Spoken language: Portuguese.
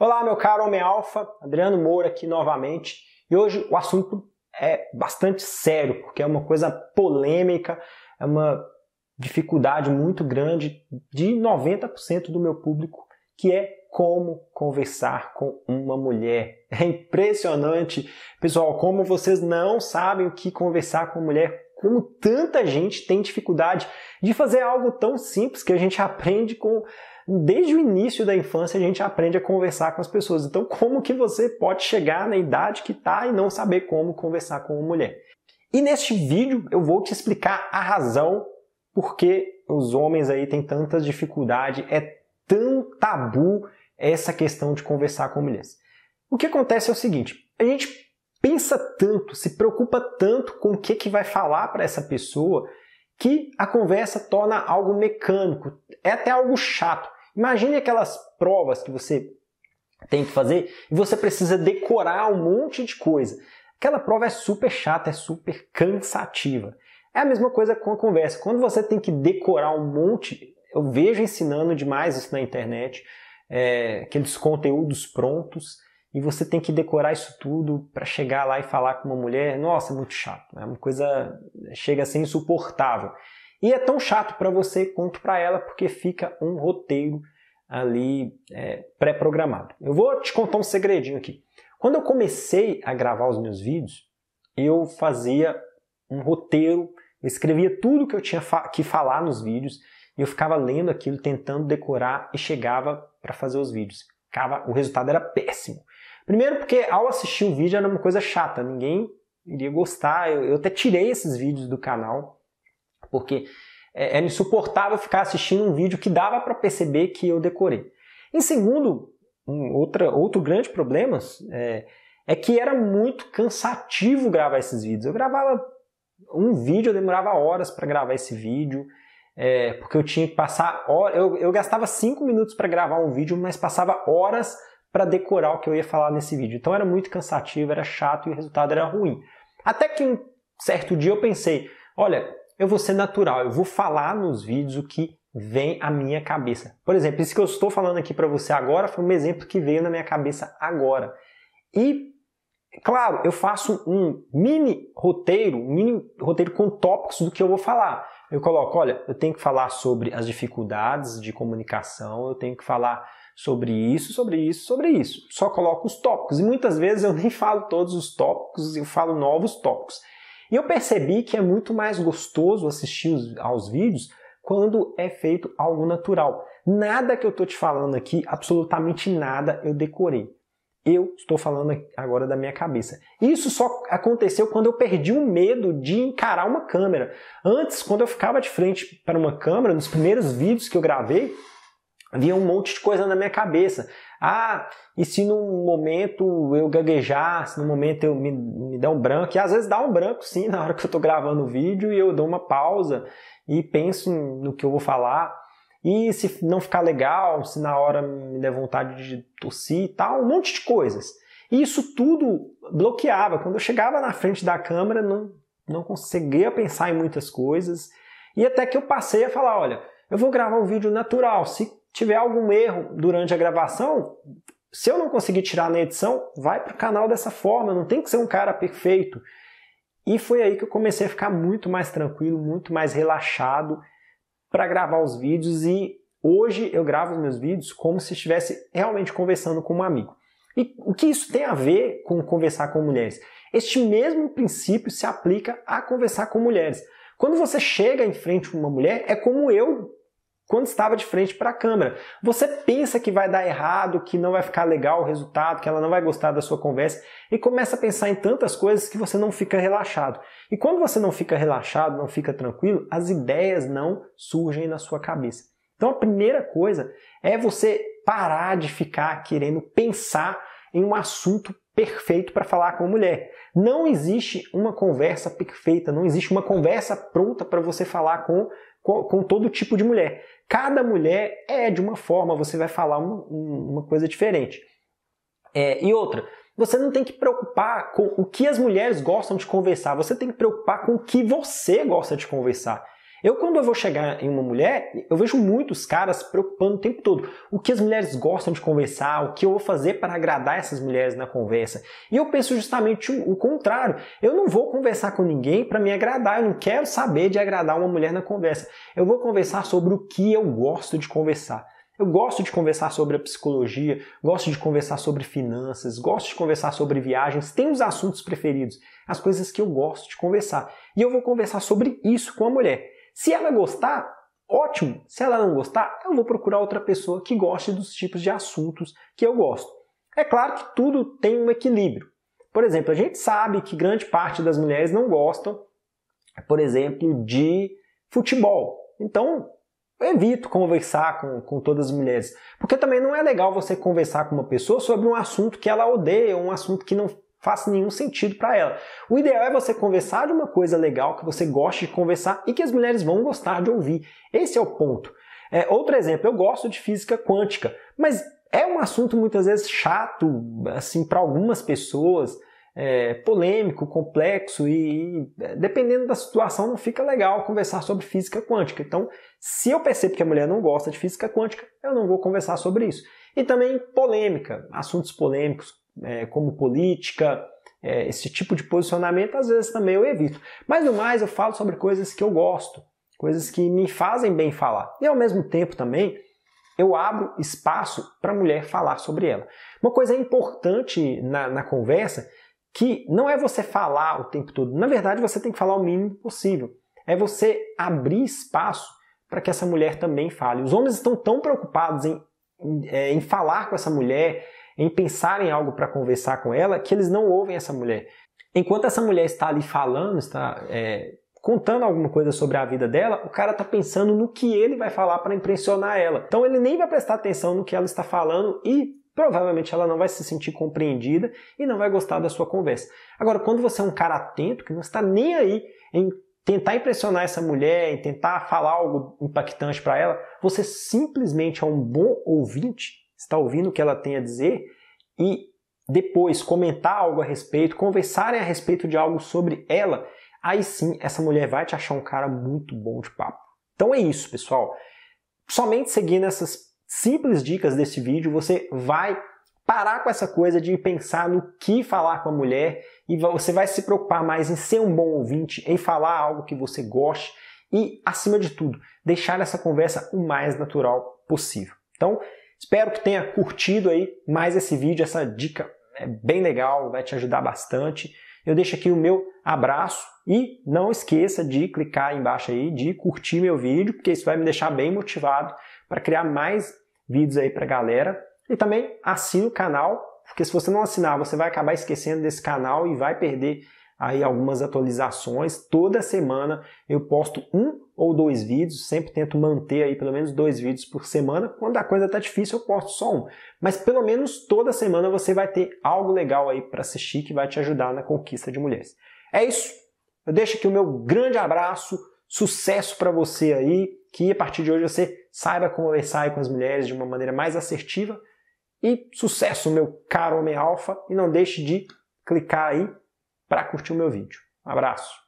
Olá, meu caro Homem Alfa, Adriano Moura aqui novamente. E hoje o assunto é bastante sério, porque é uma coisa polêmica, é uma dificuldade muito grande de 90% do meu público, que é como conversar com uma mulher. É impressionante, pessoal, como vocês não sabem o que conversar com uma mulher, como tanta gente tem dificuldade de fazer algo tão simples que a gente aprende com desde o início da infância a gente aprende a conversar com as pessoas. Então, como que você pode chegar na idade que está e não saber como conversar com uma mulher? E neste vídeo eu vou te explicar a razão porque os homens aí têm tanta dificuldade, é tão tabu essa questão de conversar com mulheres. O que acontece é o seguinte, a gente pensa tanto, se preocupa tanto com o que, que vai falar para essa pessoa, que a conversa torna algo mecânico, é até algo chato. Imagine aquelas provas que você tem que fazer e você precisa decorar um monte de coisa. Aquela prova é super chata, é super cansativa. É a mesma coisa com a conversa. Quando você tem que decorar um monte, eu vejo ensinando demais isso na internet, é, aqueles conteúdos prontos, e você tem que decorar isso tudo para chegar lá e falar com uma mulher. Nossa, é muito chato. Né? É uma coisa chega a ser insuportável. E é tão chato para você quanto para ela, porque fica um roteiro ali é, pré-programado. Eu vou te contar um segredinho aqui. Quando eu comecei a gravar os meus vídeos, eu fazia um roteiro, eu escrevia tudo que eu tinha que falar nos vídeos, e eu ficava lendo aquilo, tentando decorar e chegava para fazer os vídeos. Ficava, o resultado era péssimo. Primeiro porque ao assistir o vídeo era uma coisa chata, ninguém iria gostar. Eu, eu até tirei esses vídeos do canal porque era é, é insuportável ficar assistindo um vídeo que dava para perceber que eu decorei. Em segundo, um outra, outro grande problema é, é que era muito cansativo gravar esses vídeos. Eu gravava um vídeo, eu demorava horas para gravar esse vídeo, é, porque eu tinha que passar horas. Eu, eu gastava cinco minutos para gravar um vídeo, mas passava horas para decorar o que eu ia falar nesse vídeo. Então era muito cansativo, era chato e o resultado era ruim. Até que um certo dia eu pensei: olha, eu vou ser natural, eu vou falar nos vídeos o que vem à minha cabeça. Por exemplo, isso que eu estou falando aqui para você agora foi um exemplo que veio na minha cabeça agora. E claro, eu faço um mini roteiro, um mini roteiro com tópicos do que eu vou falar. Eu coloco, olha, eu tenho que falar sobre as dificuldades de comunicação, eu tenho que falar sobre isso, sobre isso, sobre isso. Só coloco os tópicos e muitas vezes eu nem falo todos os tópicos, eu falo novos tópicos. E eu percebi que é muito mais gostoso assistir aos vídeos quando é feito algo natural. Nada que eu estou te falando aqui, absolutamente nada, eu decorei. Eu estou falando agora da minha cabeça. Isso só aconteceu quando eu perdi o medo de encarar uma câmera. Antes, quando eu ficava de frente para uma câmera, nos primeiros vídeos que eu gravei, Havia um monte de coisa na minha cabeça. Ah, e se num momento eu gaguejar, se num momento eu me, me der um branco, e às vezes dá um branco sim na hora que eu estou gravando o vídeo e eu dou uma pausa e penso no que eu vou falar. E se não ficar legal, se na hora me der vontade de tossir e tal, um monte de coisas. E isso tudo bloqueava. Quando eu chegava na frente da câmera, não, não conseguia pensar em muitas coisas. E até que eu passei a falar: olha, eu vou gravar um vídeo natural. Se tiver algum erro durante a gravação, se eu não conseguir tirar na edição, vai para o canal dessa forma, não tem que ser um cara perfeito. E foi aí que eu comecei a ficar muito mais tranquilo, muito mais relaxado para gravar os vídeos e hoje eu gravo os meus vídeos como se estivesse realmente conversando com um amigo. E o que isso tem a ver com conversar com mulheres? Este mesmo princípio se aplica a conversar com mulheres. Quando você chega em frente a uma mulher, é como eu quando estava de frente para a câmera. Você pensa que vai dar errado, que não vai ficar legal o resultado, que ela não vai gostar da sua conversa e começa a pensar em tantas coisas que você não fica relaxado. E quando você não fica relaxado, não fica tranquilo, as ideias não surgem na sua cabeça. Então a primeira coisa é você parar de ficar querendo pensar em um assunto perfeito para falar com a mulher. Não existe uma conversa perfeita, não existe uma conversa pronta para você falar com com, com todo tipo de mulher. Cada mulher é de uma forma, você vai falar uma, uma coisa diferente. É, e outra, você não tem que preocupar com o que as mulheres gostam de conversar, você tem que preocupar com o que você gosta de conversar. Eu, quando eu vou chegar em uma mulher, eu vejo muitos caras preocupando o tempo todo. O que as mulheres gostam de conversar, o que eu vou fazer para agradar essas mulheres na conversa. E eu penso justamente o contrário. Eu não vou conversar com ninguém para me agradar. Eu não quero saber de agradar uma mulher na conversa. Eu vou conversar sobre o que eu gosto de conversar. Eu gosto de conversar sobre a psicologia, gosto de conversar sobre finanças, gosto de conversar sobre viagens, tenho os assuntos preferidos, as coisas que eu gosto de conversar. E eu vou conversar sobre isso com a mulher. Se ela gostar, ótimo. Se ela não gostar, eu vou procurar outra pessoa que goste dos tipos de assuntos que eu gosto. É claro que tudo tem um equilíbrio. Por exemplo, a gente sabe que grande parte das mulheres não gostam, por exemplo, de futebol. Então, eu evito conversar com, com todas as mulheres. Porque também não é legal você conversar com uma pessoa sobre um assunto que ela odeia, um assunto que não faz nenhum sentido para ela. O ideal é você conversar de uma coisa legal que você goste de conversar e que as mulheres vão gostar de ouvir. Esse é o ponto. É, outro exemplo, eu gosto de física quântica, mas é um assunto muitas vezes chato, assim, para algumas pessoas, é, polêmico, complexo e, e, é, dependendo da situação não fica legal conversar sobre física quântica. Então, se eu percebo que a mulher não gosta de física quântica, eu não vou conversar sobre isso. E também polêmica, assuntos polêmicos, é, como política, é, esse tipo de posicionamento, às vezes também eu evito. Mas no mais, eu falo sobre coisas que eu gosto, coisas que me fazem bem falar. E ao mesmo tempo também, eu abro espaço para a mulher falar sobre ela. Uma coisa importante na, na conversa que não é você falar o tempo todo. Na verdade, você tem que falar o mínimo possível. É você abrir espaço para que essa mulher também fale. Os homens estão tão preocupados em, em, é, em falar com essa mulher, em pensar em algo para conversar com ela, que eles não ouvem essa mulher. Enquanto essa mulher está ali falando, está é, contando alguma coisa sobre a vida dela, o cara está pensando no que ele vai falar para impressionar ela. Então ele nem vai prestar atenção no que ela está falando e provavelmente ela não vai se sentir compreendida e não vai gostar da sua conversa. Agora, quando você é um cara atento, que não está nem aí em tentar impressionar essa mulher, em tentar falar algo impactante para ela, você simplesmente é um bom ouvinte está ouvindo o que ela tem a dizer e depois comentar algo a respeito, conversarem a respeito de algo sobre ela, aí sim essa mulher vai te achar um cara muito bom de papo. Então é isso, pessoal. Somente seguindo essas simples dicas desse vídeo, você vai parar com essa coisa de pensar no que falar com a mulher e você vai se preocupar mais em ser um bom ouvinte, em falar algo que você goste e, acima de tudo, deixar essa conversa o mais natural possível. Então, Espero que tenha curtido aí mais esse vídeo, essa dica é bem legal, vai te ajudar bastante. Eu deixo aqui o meu abraço e não esqueça de clicar embaixo aí, de curtir meu vídeo, porque isso vai me deixar bem motivado para criar mais vídeos aí para a galera. E também assina o canal porque se você não assinar, você vai acabar esquecendo desse canal e vai perder aí algumas atualizações. Toda semana eu posto um ou dois vídeos, sempre tento manter aí pelo menos dois vídeos por semana. Quando a coisa tá difícil, eu posto só um. Mas pelo menos toda semana você vai ter algo legal aí para assistir que vai te ajudar na conquista de mulheres. É isso. Eu deixo aqui o meu grande abraço, sucesso para você aí, que a partir de hoje você saiba conversar com as mulheres de uma maneira mais assertiva e sucesso, meu caro homem alfa, e não deixe de clicar aí para curtir o meu vídeo. Um abraço.